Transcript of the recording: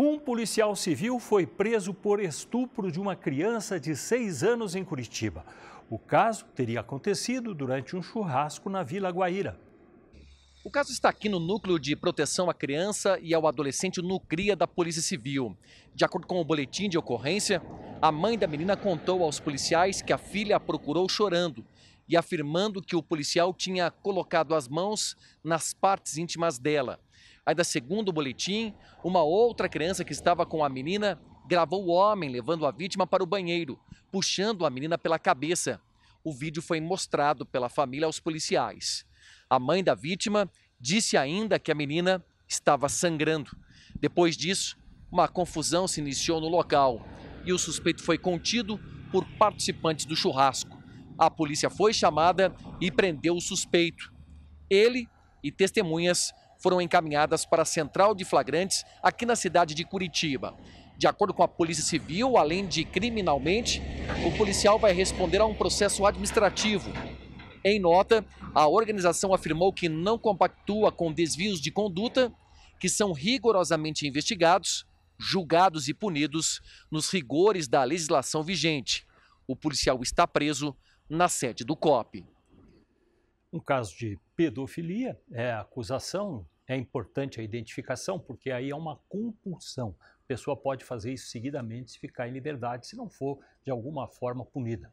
Um policial civil foi preso por estupro de uma criança de seis anos em Curitiba. O caso teria acontecido durante um churrasco na Vila Guaíra. O caso está aqui no Núcleo de Proteção à Criança e ao Adolescente Cria da Polícia Civil. De acordo com o boletim de ocorrência, a mãe da menina contou aos policiais que a filha a procurou chorando e afirmando que o policial tinha colocado as mãos nas partes íntimas dela. Ainda segundo o boletim, uma outra criança que estava com a menina gravou o homem levando a vítima para o banheiro, puxando a menina pela cabeça. O vídeo foi mostrado pela família aos policiais. A mãe da vítima disse ainda que a menina estava sangrando. Depois disso, uma confusão se iniciou no local e o suspeito foi contido por participantes do churrasco. A polícia foi chamada e prendeu o suspeito. Ele e testemunhas foram encaminhadas para a Central de Flagrantes, aqui na cidade de Curitiba. De acordo com a Polícia Civil, além de criminalmente, o policial vai responder a um processo administrativo. Em nota, a organização afirmou que não compactua com desvios de conduta que são rigorosamente investigados, julgados e punidos nos rigores da legislação vigente. O policial está preso na sede do COP. Um caso de pedofilia é a acusação, é importante a identificação, porque aí é uma compulsão. A pessoa pode fazer isso seguidamente se ficar em liberdade, se não for de alguma forma punida.